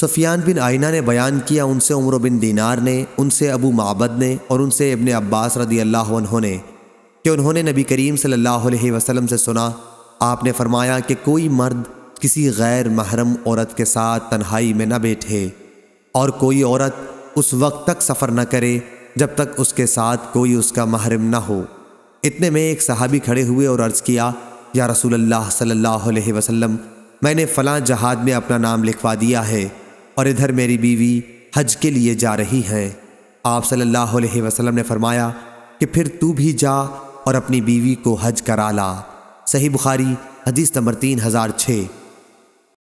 सफियान बिन आइना ने बयान किया उनसे उम्र बिन दीनार ने उनसे अबू माबद ने और उनसे इबन अब्बास रदी अल्लाह ने कि उन्होंने नबी करीम सल्लल्लाहु अलैहि वसल्लम से सुना आपने फरमाया कि कोई मर्द किसी गैर महरम औरत के साथ तन्हाई में न बैठे और कोई औरत उस वक्त तक सफ़र न करे जब तक उसके साथ कोई उसका महरम न हो इतने में एक सहाबी खड़े हुए और अर्ज़ किया या रसूल अल्लाह सल्लल्लाहु अलैहि वसल्लम मैंने फ़लाँ जहाद में अपना नाम लिखवा दिया है और इधर मेरी बीवी हज के लिए जा रही हैं आप सल्लल्लाहु अलैहि वसल्लम ने फरमाया कि फिर तू भी जा और अपनी बीवी को हज करा ला सही बुखारी हदीस नंबर तीन हज़ार छः